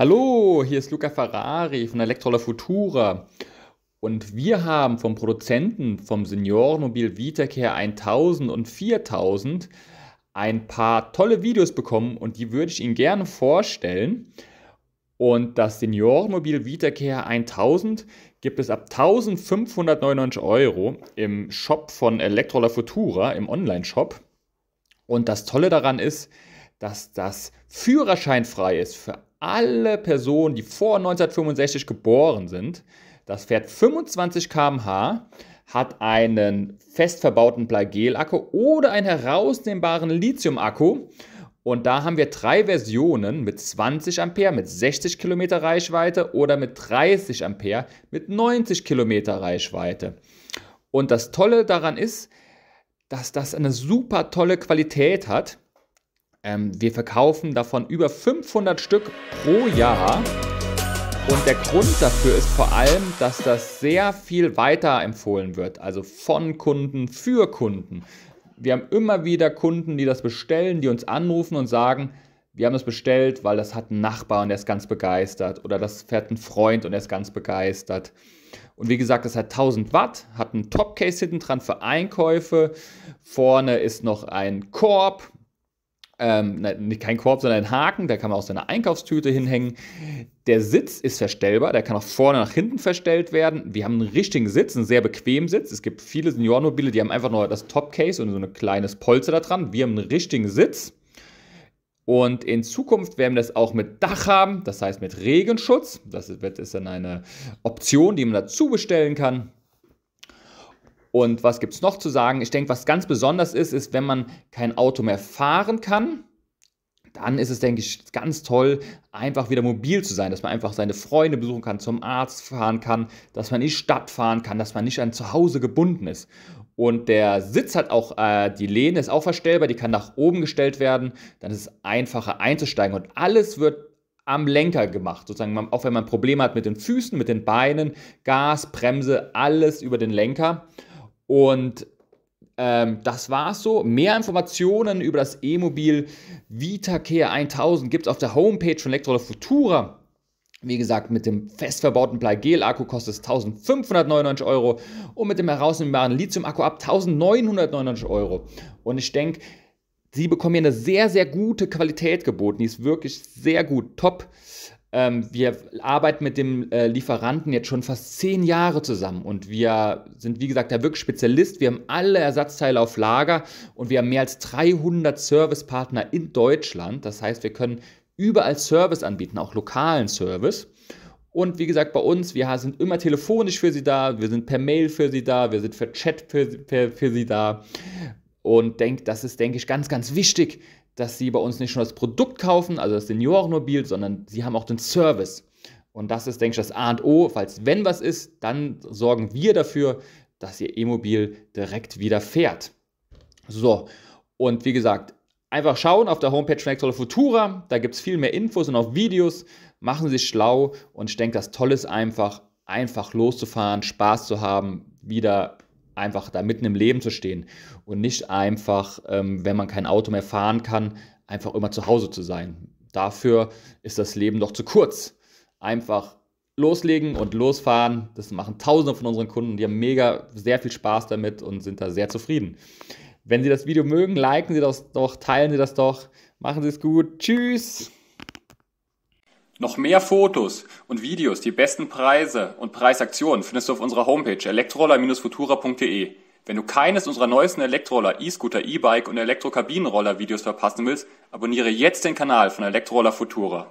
Hallo, hier ist Luca Ferrari von Electrola Futura und wir haben vom Produzenten vom Seniorenmobil Vitacare 1000 und 4000 ein paar tolle Videos bekommen und die würde ich Ihnen gerne vorstellen. Und das Seniorenmobil Vitacare 1000 gibt es ab 1599 Euro im Shop von Electrola Futura, im Online-Shop. Und das Tolle daran ist, dass das führerscheinfrei ist für alle Personen, die vor 1965 geboren sind, das fährt 25 km/h, hat einen fest verbauten Plagel-Akku oder einen herausnehmbaren Lithium-Akku. Und da haben wir drei Versionen mit 20 Ampere, mit 60 Kilometer Reichweite oder mit 30 Ampere, mit 90 Kilometer Reichweite. Und das Tolle daran ist, dass das eine super tolle Qualität hat. Ähm, wir verkaufen davon über 500 Stück pro Jahr. Und der Grund dafür ist vor allem, dass das sehr viel weiter empfohlen wird, also von Kunden für Kunden. Wir haben immer wieder Kunden, die das bestellen, die uns anrufen und sagen, wir haben das bestellt, weil das hat ein Nachbar und der ist ganz begeistert oder das fährt ein Freund und der ist ganz begeistert. Und wie gesagt, das hat 1000 Watt, hat einen Topcase hinten dran für Einkäufe. Vorne ist noch ein Korb, ähm, kein Korb, sondern ein Haken, da kann man auch seine Einkaufstüte hinhängen. Der Sitz ist verstellbar, der kann auch vorne nach hinten verstellt werden. Wir haben einen richtigen Sitz, einen sehr bequemen Sitz. Es gibt viele Seniormobile, die haben einfach nur das Topcase und so ein kleines Polster da dran. Wir haben einen richtigen Sitz. Und in Zukunft werden wir das auch mit Dach haben, das heißt mit Regenschutz. Das ist dann eine Option, die man dazu bestellen kann. Und was gibt es noch zu sagen? Ich denke, was ganz besonders ist, ist, wenn man kein Auto mehr fahren kann, dann ist es, denke ich, ganz toll, einfach wieder mobil zu sein, dass man einfach seine Freunde besuchen kann, zum Arzt fahren kann, dass man in die Stadt fahren kann, dass man nicht an zu Hause gebunden ist. Und der Sitz hat auch, äh, die Lehne ist auch verstellbar, die kann nach oben gestellt werden, dann ist es einfacher einzusteigen und alles wird am Lenker gemacht, sozusagen, auch wenn man Probleme hat mit den Füßen, mit den Beinen, Gas, Bremse, alles über den Lenker. Und ähm, das war's so. Mehr Informationen über das E-Mobil Vitacare 1000 gibt es auf der Homepage von Electrolux Futura. Wie gesagt, mit dem fest verbauten Plagel-Akku kostet es 1599 Euro und mit dem herausnehmbaren Lithium-Akku ab 1999 Euro. Und ich denke, sie bekommen hier eine sehr, sehr gute Qualität geboten. Die ist wirklich sehr gut, top. Ähm, wir arbeiten mit dem äh, Lieferanten jetzt schon fast zehn Jahre zusammen und wir sind, wie gesagt, der wirklich Spezialist. Wir haben alle Ersatzteile auf Lager und wir haben mehr als 300 Servicepartner in Deutschland. Das heißt, wir können überall Service anbieten, auch lokalen Service. Und wie gesagt, bei uns, wir sind immer telefonisch für Sie da, wir sind per Mail für Sie da, wir sind für Chat für, für, für Sie da. Und denk, das ist, denke ich, ganz, ganz wichtig, dass sie bei uns nicht nur das Produkt kaufen, also das Seniorenmobil, sondern sie haben auch den Service. Und das ist, denke ich, das A und O. Falls, wenn was ist, dann sorgen wir dafür, dass ihr E-Mobil direkt wieder fährt. So, und wie gesagt, einfach schauen auf der Homepage von Exolo Futura. Da gibt es viel mehr Infos und auch Videos. Machen Sie sich schlau und ich denke, das Tolle ist einfach, einfach loszufahren, Spaß zu haben, wieder einfach da mitten im Leben zu stehen und nicht einfach, ähm, wenn man kein Auto mehr fahren kann, einfach immer zu Hause zu sein. Dafür ist das Leben doch zu kurz. Einfach loslegen und losfahren. Das machen Tausende von unseren Kunden. Die haben mega sehr viel Spaß damit und sind da sehr zufrieden. Wenn Sie das Video mögen, liken Sie das doch, teilen Sie das doch. Machen Sie es gut. Tschüss. Noch mehr Fotos und Videos, die besten Preise und Preisaktionen findest du auf unserer Homepage elektroller-futura.de. Wenn du keines unserer neuesten Elektroroller, E-Scooter, E-Bike und Elektrokabinenroller Videos verpassen willst, abonniere jetzt den Kanal von Elektroroller Futura.